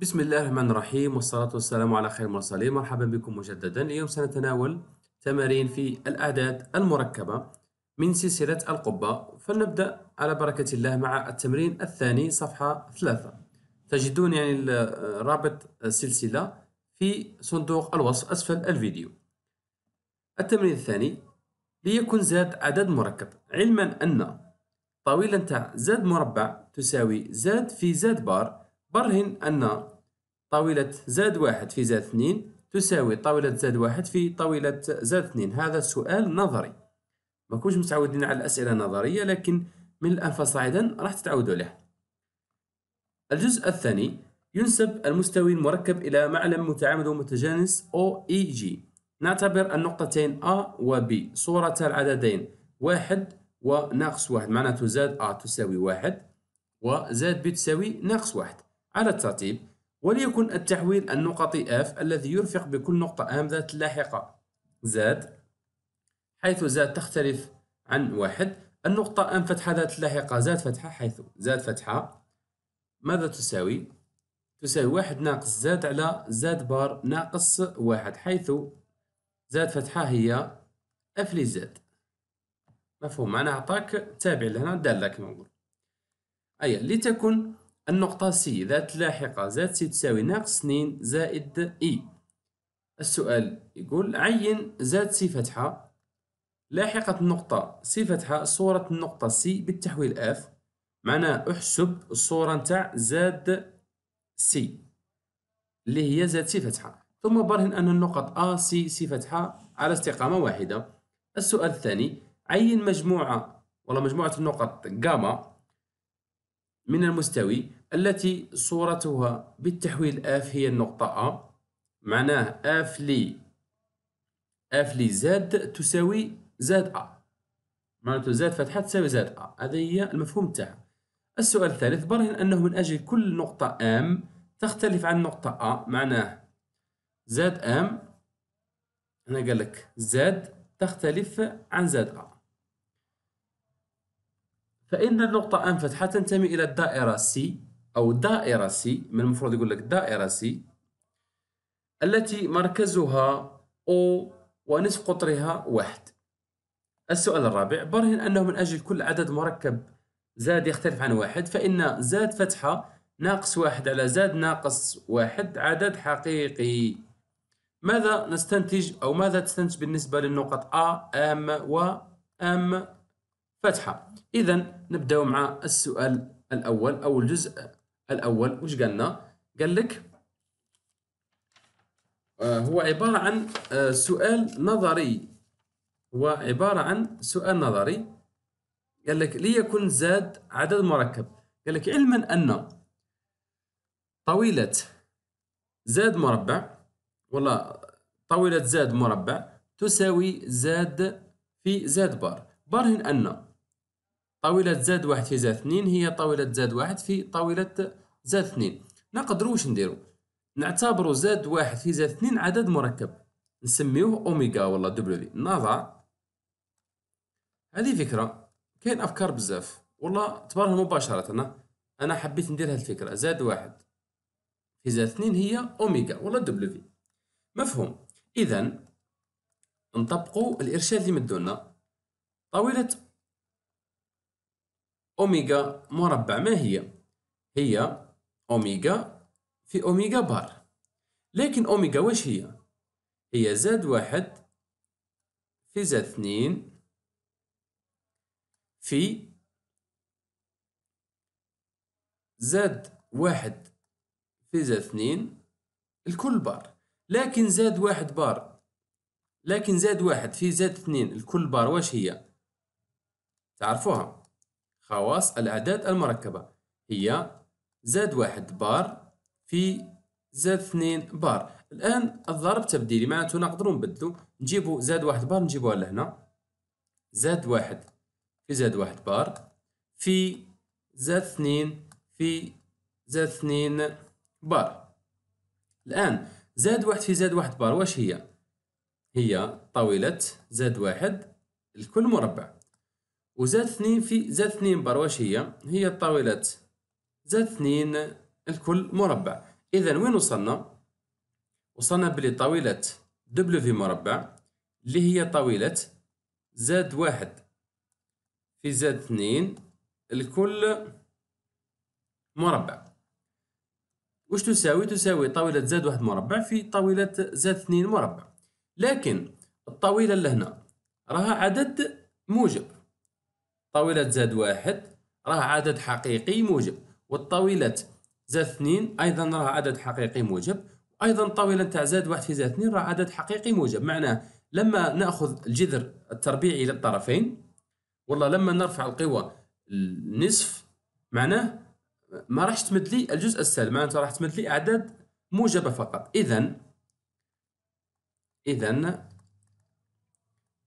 بسم الله الرحمن الرحيم والصلاة والسلام على خير المرسلين مرحبا بكم مجددا اليوم سنتناول تمارين في الأعداد المركبة من سلسلة القبة فلنبدأ على بركة الله مع التمرين الثاني صفحة ثلاثة تجدون يعني رابط السلسلة في صندوق الوصف أسفل الفيديو التمرين الثاني ليكن زاد عدد مركب علما أن طاولة تاع زاد مربع تساوي زاد في زاد بار برهن أن طاولة زاد واحد في زاد اثنين تساوي طاولة زاد واحد في طاولة زاد اثنين هذا سؤال نظري ما كنتش متعودين على الأسئلة النظرية لكن من الآن فصاعدا راح تتعودوا له الجزء الثاني ينسب المستوي المركب إلى معلم متعامد ومتجانس إي جي نعتبر النقطتين A و B صورتا العددين واحد وناقص واحد معناته زاد A تساوي واحد وزاد B تساوي ناقص واحد على الترتيب وليكن التحويل النقطي F الذي يرفق بكل نقطة أم ذات لاحقة زاد حيث زاد تختلف عن واحد النقطة أم فتحة ذات لاحقة زاد فتحة حيث زاد فتحة ماذا تساوي؟ تساوي واحد ناقص زاد على زاد بار ناقص واحد حيث زاد فتحة هي F لزاد مفهوم معناها عطاك تابع لهنا دالة كما نقول أي لتكن النقطة سي ذات لاحقة ذات سي تساوي ناقص 2 زائد إي السؤال يقول عين زاد سي فتحة لاحقة النقطة سي فتحة صورة النقطة سي بالتحويل اف معناه احسب الصورة نتاع زاد سي اللي هي زاد سي فتحة ثم برهن أن النقط A C C فتحة على استقامة واحدة السؤال الثاني عين مجموعة ولا مجموعة النقط جاما من المستوي التي صورتها بالتحويل اف هي النقطة أ معناه اف لي اف لي زاد تساوي زاد أ معناته زاد فتحة تساوي زاد أ هذا هي المفهوم تاعها السؤال الثالث برهن أنه من أجل كل نقطة ام تختلف عن نقطة أ معناه زاد ام هنا قال لك زاد تختلف عن زاد أ فإن النقطة أنفت حتنتمي إلى الدائرة سي أو دائرة سي من المفروض يقول لك دائرة سي التي مركزها أو ونصف قطرها واحد السؤال الرابع برهن أنه من أجل كل عدد مركب زاد يختلف عن واحد فإن زاد فتحة ناقص واحد على زاد ناقص واحد عدد حقيقي ماذا نستنتج أو ماذا تستنتج بالنسبة للنقط A, M و M فتحه اذا نبداو مع السؤال الاول او الجزء الاول واش قالنا قال لك آه، هو عباره عن آه، سؤال نظري هو عباره عن سؤال نظري قال لك ليكن زاد عدد مركب قال لك علما ان طويله زاد مربع ولا طويله زاد مربع تساوي زاد في زاد بار برهن ان طاولة زاد واحد في زاد اثنين هي طاولة زاد واحد في طاولة زاد اثنين نقدرو واش نديرو نعتبرو زاد واحد في زاد اثنين عدد مركب نسميوه اوميغا ولا دبليو نضع هذه فكرة كاين افكار بزاف والله تبارها مباشرة انا حبيت ندير الفكرة زاد واحد في زاد اثنين هي اوميغا ولا دبليو مفهوم اذا نطبقوا الارشاد اللي مدونا طاولة أوميغا مربع ما هي؟ هي أوميغا في أوميغا بار لكن أوميغا واش هي؟ هي زاد واحد في زاد اثنين في زاد واحد في زاد اثنين الكل بار لكن زاد واحد بار لكن زاد واحد في زاد اثنين الكل بار واش هي؟ تعرفوها خواص الأعداد المركبة هي زاد واحد بار في زاد اثنين بار الآن الضرب تبديلي معناته نقدروا نبدلو نجيبو زاد واحد بار نجيبوها لهنا زاد واحد في زاد واحد بار في زاد اثنين في زاد اثنين بار الآن زاد واحد في زاد واحد بار واش هي؟ هي طاولة زاد واحد الكل مربع وزاد اثنين في زاد اثنين بار واش هي هي الطاولة زاد اثنين الكل مربع اذا وين وصلنا وصلنا بلي طاولة دبليو مربع اللي هي طاولة زاد واحد في زاد اثنين الكل مربع وش تساوي تساوي طاولة زاد واحد مربع في طاولة زاد اثنين مربع لكن الطاولة اللي هنا راها عدد موجب طاولة زاد واحد راه عدد حقيقي موجب والطاولة زاد اثنين أيضا راه عدد حقيقي موجب وأيضا الطاولة تاع زاد واحد في زاد اثنين راه عدد حقيقي موجب معناه لما نأخذ الجذر التربيعي للطرفين والله لما نرفع القوى النصف معناه ما راحش تمد لي الجزء السالب معناته راح تمد لي أعداد موجبة فقط إذا إذا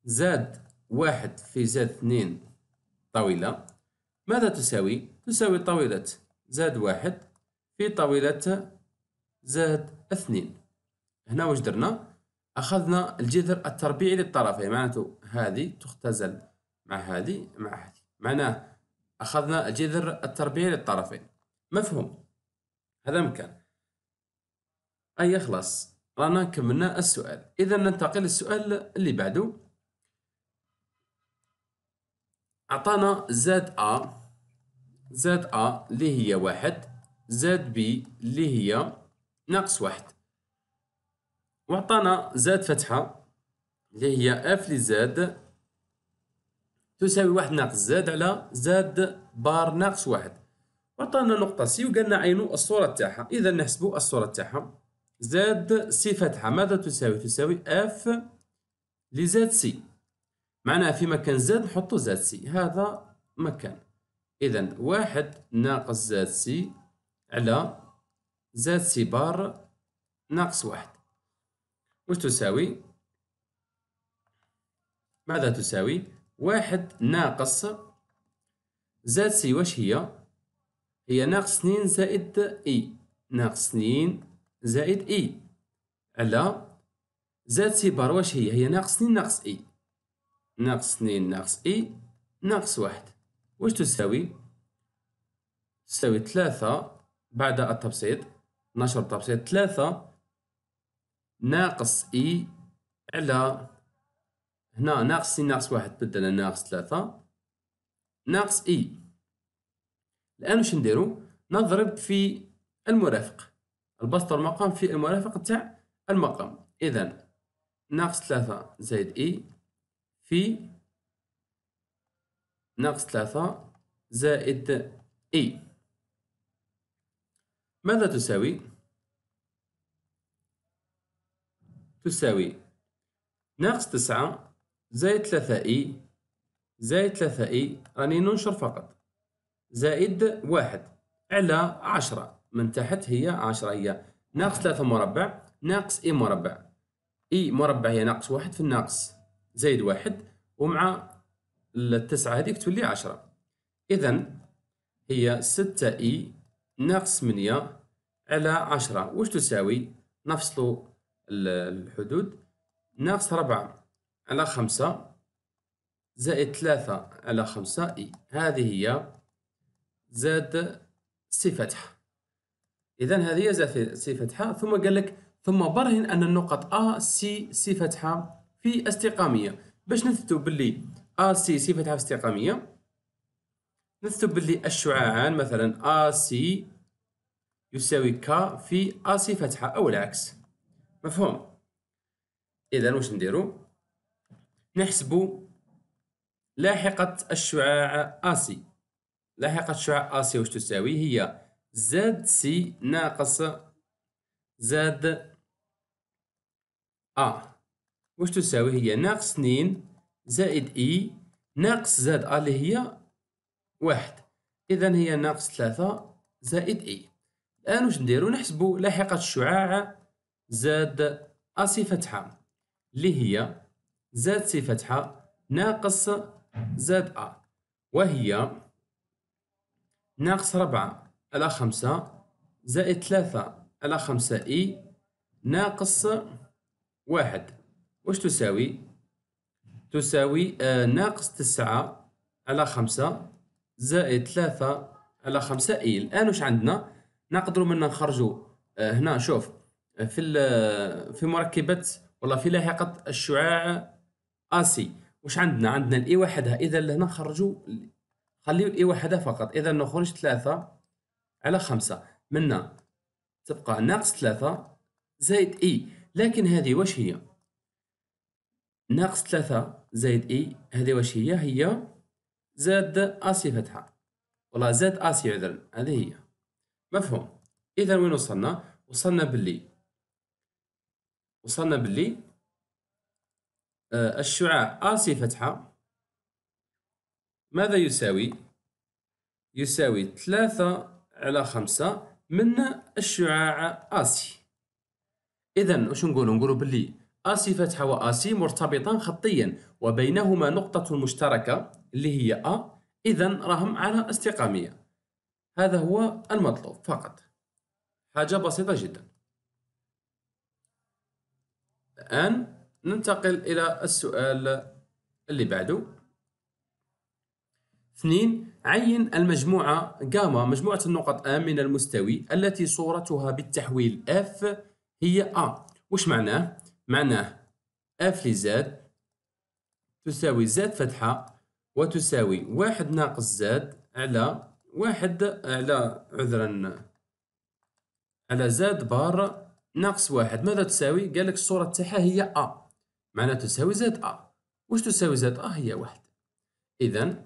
زاد واحد في زاد اثنين طاولة ماذا تساوي؟ تساوي طاولة زائد واحد في طاولة زائد اثنين هنا واش درنا؟ أخذنا الجذر التربيعي للطرفين معناته هذه تختزل مع هذه مع هذه معناه أخذنا الجذر التربيعي للطرفين مفهوم هذا مكان أي خلاص رانا كملنا السؤال إذا ننتقل للسؤال اللي بعده عطانا زد ا زد ا اللي هي واحد زد بي اللي هي ناقص واحد وعطانا زد فتحة اللي هي اف لزاد تساوي واحد ناقص زاد على زاد بار ناقص واحد وعطانا نقطة سي وقالنا عينو الصورة تاعها إذا نحسبو الصورة تاعها زاد سي فتحة ماذا تساوي؟ تساوي اف لزاد سي معناها في مكان زاد نحطو زاد سي هذا مكان إذا واحد ناقص زاد سي على زاد سي بار ناقص واحد واش تساوي ماذا تساوي واحد ناقص زاد سي واش هي هي ناقص اثنين زائد اي ناقص اثنين زائد اي على زاد سي بار واش هي هي ناقص اثنين ناقص اي ناقص اثنين ناقص اي ناقص واحد واش تساوي تساوي ثلاثة بعد التبسيط نشر التبسيط ثلاثة ناقص اي على هنا ناقص اثنين ناقص واحد بدل ناقص ثلاثة ناقص اي الان واش نديرو نضرب في المرافق البسط المقام في المرافق تاع المقام اذا ناقص ثلاثة زائد اي بي ناقص ثلاثة زائد إي ماذا تساوي؟ تساوي ناقص تسعة زائد ثلاثة إي زائد ثلاثة إي راني ننشر فقط زائد واحد على عشرة من تحت هي عشرة هي ناقص ثلاثة مربع ناقص إي مربع إي مربع هي ناقص واحد في الناقص زائد واحد ومع التسعة هذيك تولي عشرة إذا هي ستة إي ناقص ثمانية على عشرة واش تساوي نفصلوا الحدود ناقص ربعة على خمسة زائد ثلاثة على خمسة إي هذه هي زاد سي فتحة إذا هذه هي زاد سي فتحة ثم قال لك ثم برهن أن النقط أ سي سي فتحة في استقاميه باش نثبتوا باللي ا سي سي في استقاميه نثبت باللي الشعاعان مثلا ا سي يساوي كا في ا سي فتحه او العكس مفهوم اذا واش نديرو نحسبو لاحقه الشعاع ا سي لاحقه الشعاع ا سي واش تساوي هي زد سي ناقص زد ا واش تساوي هي ناقص اثنين زائد اي ناقص زاد ا اللي هي واحد اذا هي ناقص ثلاثة زائد اي الان واش نديرو نحسبو لاحقة الشعاع زاد ا صفتها اللي هي زائد صفتها ناقص زاد ا وهي ناقص ربعة على خمسة زائد ثلاثة على خمسة اي ناقص واحد واش تساوي تساوي آه، ناقص تسعة على خمسة زائد ثلاثة على خمسة اي الان واش عندنا نقدروا منا نخرجوا آه، هنا شوف آه، في في مركبة ولا في لاحقة الشعاع اسي واش عندنا عندنا الاي وحدها اذا لهنا نخرجوا خليو الاي وحدها فقط اذا نخرج ثلاثة على خمسة منا تبقى ناقص ثلاثة زائد اي لكن هذه واش هي ناقص ثلاثة زائد اي هذه واش هي هي زاد اسي فتحة ولا زاد اسي عذرا هذه هي مفهوم اذا وين وصلنا وصلنا باللي وصلنا باللي آه الشعاع اسي فتحة ماذا يساوي يساوي ثلاثة على خمسة من الشعاع اسي اذا واش نقولوا نقولوا باللي آسي فتحة وآسي مرتبطان خطيا وبينهما نقطة مشتركة اللي هي أ إذا راهم على استقامية هذا هو المطلوب فقط حاجة بسيطة جدا الآن ننتقل إلى السؤال اللي بعده اثنين عين المجموعة جاما مجموعة النقط A من المستوي التي صورتها بالتحويل F هي A وش معناه؟ معناه اف لزاد تساوي زاد فتحة وتساوي واحد ناقص زاد على واحد على عذرا على زاد بار ناقص واحد ماذا تساوي؟ قالك الصورة تاعها هي أ معناها تساوي زاد أ واش تساوي زاد أ هي واحد إذا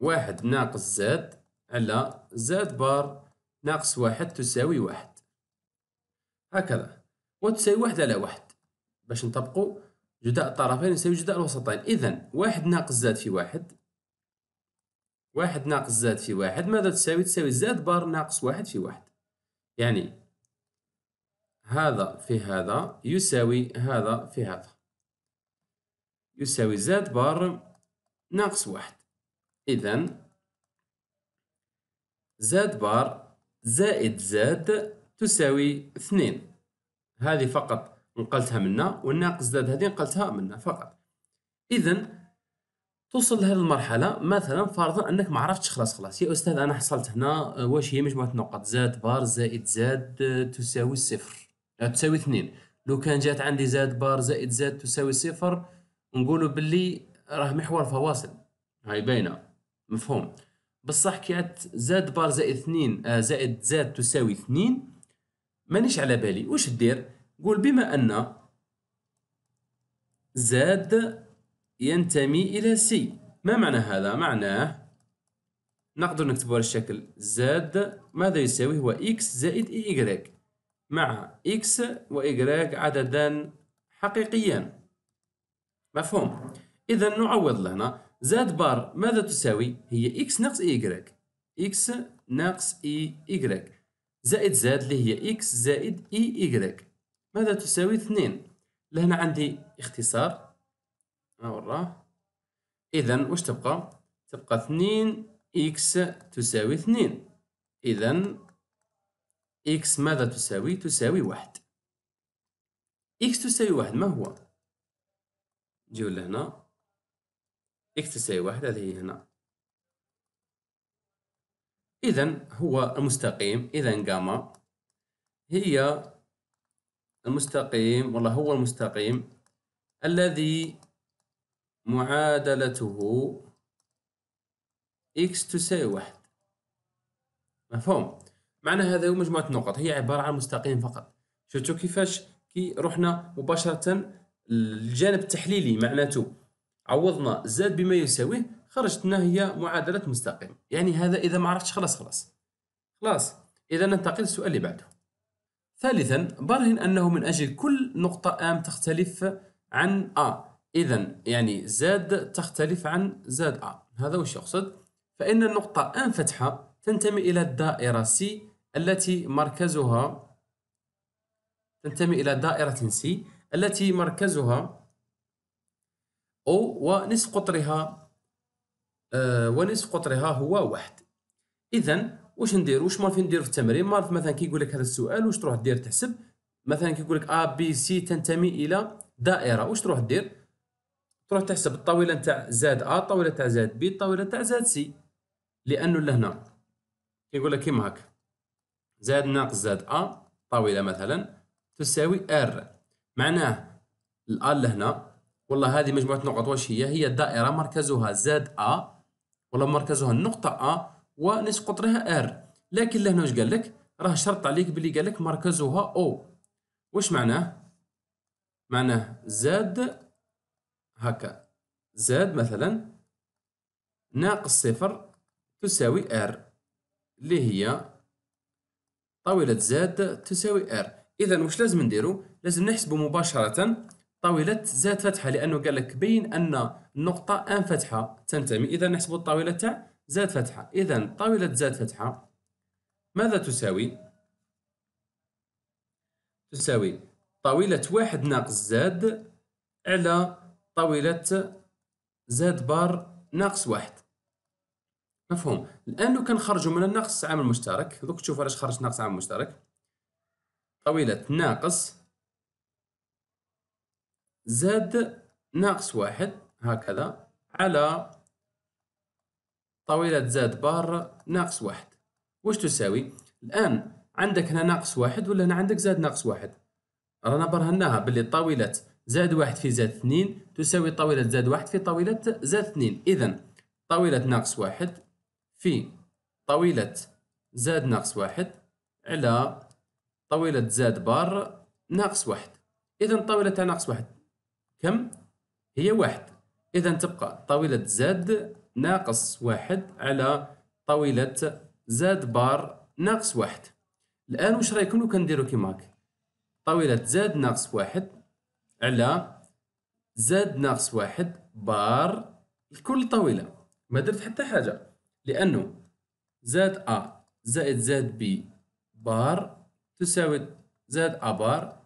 واحد ناقص زاد على زاد بار ناقص واحد تساوي واحد هكذا وتساوي واحد على واحد باش نطبقوا جداء الطرفين يساوي جداء الوسطين إذا واحد ناقص زاد في واحد واحد ناقص زاد في واحد ماذا تساوي تساوي زاد بار ناقص واحد في واحد يعني هذا في هذا يساوي هذا في هذا يساوي زاد بار ناقص واحد إذا زاد بار زائد زاد تساوي اثنين هذه فقط نقلتها منا والناقص زاد هذه نقلتها منا فقط اذا توصل لهذه المرحله مثلا فرضا انك ما عرفتش خلاص خلاص يا استاذ انا حصلت هنا آه، واش هي مجموعه نقط زاد بار زائد زاد آه، تساوي صفر تساوي اثنين لو كان جات عندي زاد بار زائد زاد تساوي صفر نقولوا باللي راه محور فواصل هاي باينه مفهوم بصح كي زاد بار زائد اثنين آه، زائد زاد تساوي اثنين مانيش على بالي واش دير قول بما ان زاد ينتمي الى سي ما معنى هذا معناه نقدر نكتبه على الشكل زاد ماذا يساوي هو اكس زائد اي e إيكغيك مع اكس وايغريك عددان حقيقيان مفهوم اذا نعوض لهنا زاد بار ماذا تساوي هي اكس ناقص اي ايغريك اكس ناقص اي e إيكغيك زائد زاد اللي هي إكس زائد إي إيكغيك ماذا تساوي اثنين لهنا عندي اختصار نوراه إذا واش تبقى تبقى اثنين إكس تساوي اثنين إذا إكس ماذا تساوي تساوي واحد إكس تساوي واحد ما هو نجيو لهنا إكس تساوي واحد هذه هنا إذا هو المستقيم إذا جاما هي المستقيم والله هو المستقيم الذي معادلته x تساوي واحد مفهوم معنى هذا هو مجموعة نقط هي عبارة عن مستقيم فقط شفتوا كيفاش كي رحنا مباشرة للجانب التحليلي معناته عوضنا زاد بما يساويه خرجت هي معادله مستقيم يعني هذا اذا ما عرفتش خلاص خلاص خلاص اذا ننتقل للسؤال اللي بعده ثالثا برهن انه من اجل كل نقطه ام تختلف عن ا اذا يعني زاد تختلف عن زاد ا هذا وش يقصد فان النقطه ام فتحه تنتمي الى الدائره سي التي مركزها تنتمي إلى دائرة سي التي مركزها أو ونصف قطرها آه، ونصف قطرها هو واحد اذا واش ندير واش مارفين ندير في التمرين مارف مثلا كي لك هذا السؤال واش تروح دير تحسب مثلا كي لك ا بي سي تنتمي الى دائره واش تروح دير تروح تحسب الطاوله نتاع زاد ا الطاوله تاع زاد بي الطاوله تاع زاد سي لانه لهنا كيقول لك كيما هكا زاد ناقص زاد ا طاوله مثلا تساوي ار معناه الا لهنا والله هذه مجموعه نقط واش هي هي دائره مركزها زاد ا ولا مركزها النقطة أ ونصف قطرها R لكن لهنا واش قال لك راه شرط عليك بلي قال لك مركزها او واش معناه معناه زاد هكا زاد مثلا ناقص صفر تساوي R اللي هي طاولة زاد تساوي R اذا واش لازم نديرو لازم نحسبو مباشرة طاولة زاد فتحة لأنه قال لك بين أن النقطة أن فتحة تنتمي إذا نحسب الطاولة تاع زاد فتحة إذا طاولة زاد فتحة ماذا تساوي؟ تساوي طاولة واحد ناقص زاد على طاولة زاد بار ناقص واحد مفهوم الآن لو كنخرجوا من الناقص عامل مشترك دوك تشوف علاش خرج ناقص عامل مشترك طاولة ناقص زد ناقص واحد هكذا على طاولة زاد بار ناقص واحد واش تساوي الآن عندك هنا ناقص واحد ولا هنا عندك زاد ناقص واحد رانا برهناها باللي طاولة زاد واحد في زاد اثنين تساوي طاولة زاد واحد في طاولة زاد اثنين إذا طاولة ناقص واحد في طاولة زاد ناقص واحد على طاولة زاد بار ناقص واحد إذا طاولة تاع ناقص واحد كم هي واحد إذا تبقى طاولة زاد ناقص واحد على طاولة زاد بار ناقص واحد الآن واش رايكم لو كنديرو كيما هاك طاولة زاد ناقص واحد على زاد ناقص واحد بار لكل طاولة ما درت حتى حاجة لأنه زاد أ زائد زاد بي بار تساوي زاد أ بار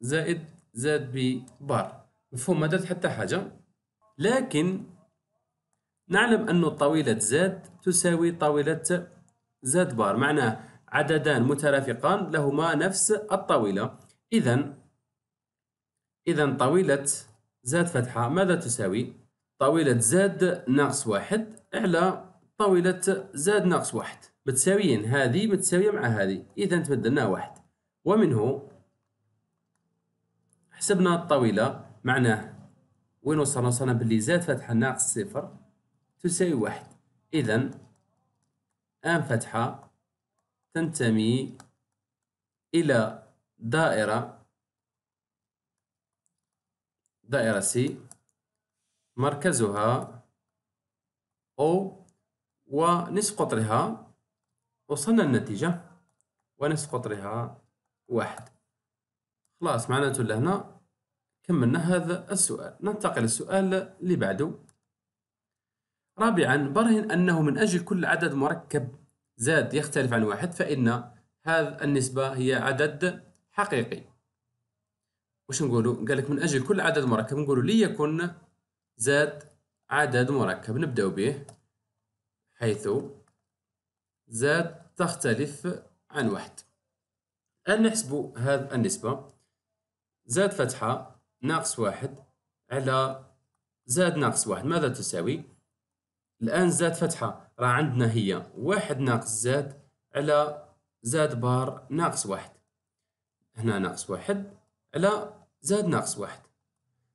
زائد زاد بي بار مفهوم ما درت حتى حاجة لكن نعلم أن طاولة زاد تساوي طاولة زاد بار معناه عددان مترافقان لهما نفس الطاولة إذا إذا طاولة زاد فتحة ماذا تساوي؟ طاولة زاد ناقص واحد على طاولة زاد ناقص واحد متساويين هذه متساوية مع هذه إذا تبدلنا واحد ومنه حسبنا الطاولة معناه وين وصلنا وصلنا باللي زاد فتحة ناقص صفر تساوي واحد إذا أن فتحة تنتمي إلى دائرة دائرة سي مركزها أو ونصف قطرها وصلنا النتيجة ونصف قطرها واحد خلاص معناته لهنا كملنا هذا السؤال ننتقل للسؤال اللي بعده رابعا برهن أنه من أجل كل عدد مركب زاد يختلف عن واحد فإن هذا النسبة هي عدد حقيقي واش نقولوا قال لك من أجل كل عدد مركب نقولوا ليكن زاد عدد مركب نبدأ به حيث زاد تختلف عن واحد الآن نحسب هذا النسبة زاد فتحة ناقص واحد على زاد ناقص واحد ماذا تساوي الآن زاد فتحة راه عندنا هي واحد ناقص زاد على زاد بار ناقص واحد هنا ناقص واحد على زاد ناقص واحد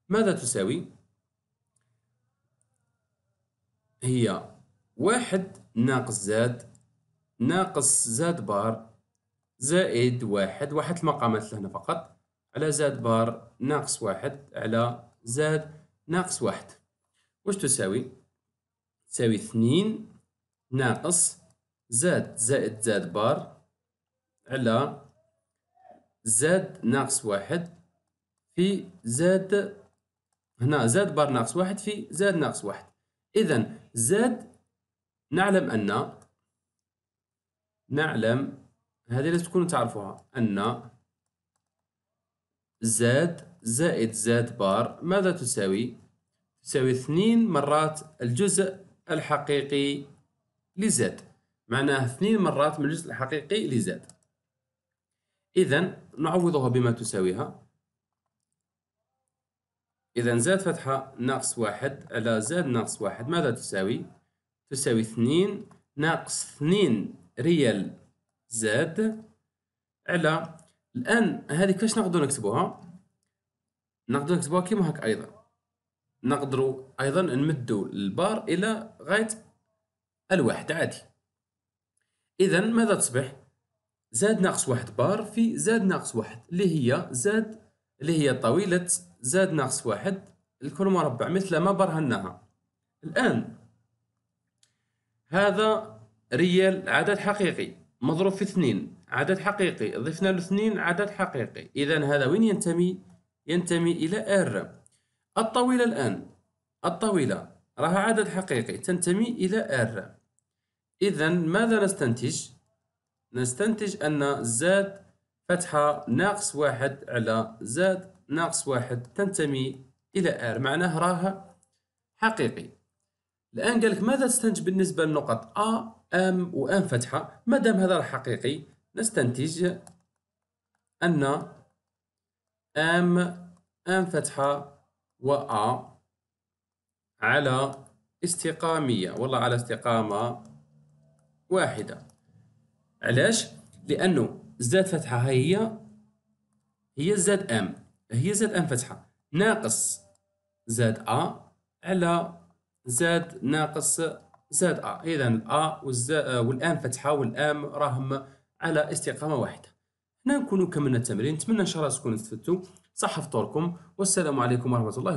ماذا تساوي هي واحد ناقص زاد ناقص زاد بار زائد واحد واحد المقامات لهنا فقط على زاد بار ناقص واحد على زاد ناقص واحد واش تساوي تساوي اثنين ناقص زاد زائد زاد بار على زاد ناقص واحد في زاد هنا زاد بار ناقص واحد في زاد ناقص واحد إذن زاد نعلم أن نعلم هذه لازم تكونوا تعرفوها أن زاد زائد زاد بار ماذا تساوي؟ تساوي اثنين مرات الجزء الحقيقي لزاد معناه اثنين مرات من الجزء الحقيقي لزاد إذا نعوضها بما تساويها إذا زاد فتحة ناقص واحد على زاد ناقص واحد ماذا تساوي؟ تساوي اثنين ناقص اثنين ريال زاد على الان هذه كيفاش نقدروا نكتبوها نقدروا نكتبوها كيما هكا ايضا نقدروا ايضا نمدوا البار الى غايه الواحد عادي اذا ماذا تصبح زاد ناقص واحد بار في زاد ناقص واحد اللي هي زاد اللي هي طويله زاد ناقص واحد الكل مربع مثل ما برهناها الان هذا ريال عدد حقيقي مضروب في اثنين عدد حقيقي ضفنا له اثنين عدد حقيقي إذا هذا وين ينتمي؟ ينتمي إلى ار الطاولة الآن الطاولة راها عدد حقيقي تنتمي إلى ار إذا ماذا نستنتج؟ نستنتج أن زاد فتحة ناقص واحد على زاد ناقص واحد تنتمي إلى ار معناه راها حقيقي الان قالك ماذا تستنتج بالنسبه للنقط ا ام وان فتحه ما دام هذا حقيقي نستنتج ان ام ان فتحه و ا على استقامية والله على استقامة واحدة علاش؟ لأنه زاد فتحة هي هي زاد أم هي زاد أم فتحة ناقص زاد أ على زاد ناقص زاد ا اذا ا والان فتحه والام راهم على استقامه واحده هنا نكونوا كملنا التمرين نتمنى ان شاء الله تكونوا استفدتوا صح فطوركم والسلام عليكم ورحمه الله